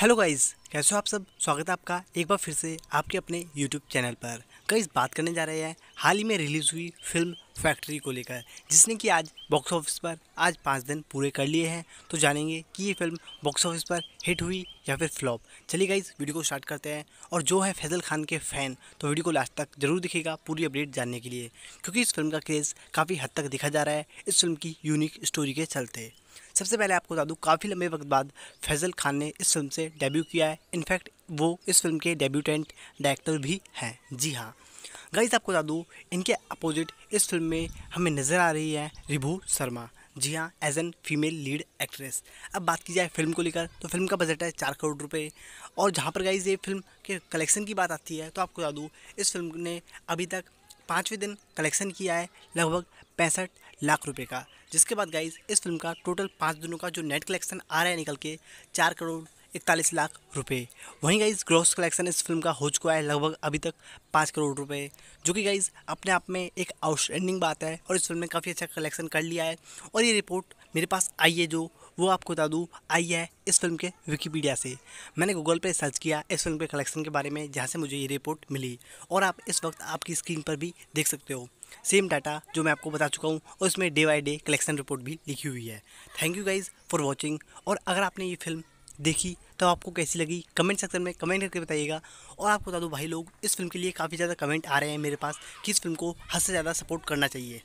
hello guys कैसे हो आप सब स्वागत है आपका एक बार फिर से आपके अपने यूट्यूब चैनल पर गाइस बात करने जा रहे हैं हाल ही में रिलीज़ हुई फिल्म फैक्ट्री को लेकर जिसने कि आज बॉक्स ऑफिस पर आज पाँच दिन पूरे कर लिए हैं तो जानेंगे कि ये फिल्म बॉक्स ऑफिस पर हिट हुई या फिर फ्लॉप चलिए गाइज वीडियो को स्टार्ट करते हैं और जो है फैजल खान के फ़ैन तो वीडियो को लास्ट तक जरूर दिखेगा पूरी अपडेट जानने के लिए क्योंकि इस फिल्म का क्रेज़ काफ़ी हद तक देखा जा रहा है इस फिल्म की यूनिक स्टोरी के चलते सबसे पहले आपको बता दूँ काफ़ी लंबे वक्त बाद फैजल खान ने इस फिल्म से डेब्यू किया है इनफैक्ट वो इस फिल्म के डेब्यूटेंट डायरेक्टर भी हैं जी हाँ गाइस आपको बता दूँ इनके अपोजिट इस फिल्म में हमें नज़र आ रही है रिभू शर्मा जी हाँ as an female lead actress अब बात की जाए फिल्म को लेकर तो फिल्म का बजट है चार करोड़ रुपए और जहाँ पर गाइज ये फिल्म के कलेक्शन की बात आती है तो आपको बता दूँ इस फिल्म ने अभी तक पाँचवें दिन कलेक्शन किया है लगभग पैंसठ लाख रुपए का जिसके बाद गाइज इस फिल्म का टोटल पाँच दिनों का जो नेट कलेक्शन आ रहा है निकल के चार करोड़ इकतालीस लाख रुपए वहीं गाइज ग्रॉस कलेक्शन इस फिल्म का हो चुका है लगभग अभी तक पाँच करोड़ रुपए जो कि गाइज अपने आप में एक आउटस्टैंडिंग बात है और इस फिल्म ने काफ़ी अच्छा कलेक्शन कर लिया है और ये रिपोर्ट मेरे पास आई है जो वो आपको बता दूँ आई है इस फिल्म के विकीपीडिया से मैंने गूगल पर सर्च किया इस फिल्म के कलेक्शन के बारे में जहाँ से मुझे ये रिपोर्ट मिली और आप इस वक्त आपकी स्क्रीन पर भी देख सकते हो सेम डाटा जो मैं आपको बता चुका हूँ और उसमें day by day collection report भी लिखी हुई है thank you guys for watching और अगर आपने ये फिल्म देखी तो आपको कैसी लगी कमेंट सेक्शन में कमेंट करके बताइएगा और आपको बता दूँ भाई लोग इस फिल्म के लिए काफ़ी ज़्यादा कमेंट आ रहे हैं मेरे पास कि इस फिल्म को हद से ज़्यादा सपोर्ट करना चाहिए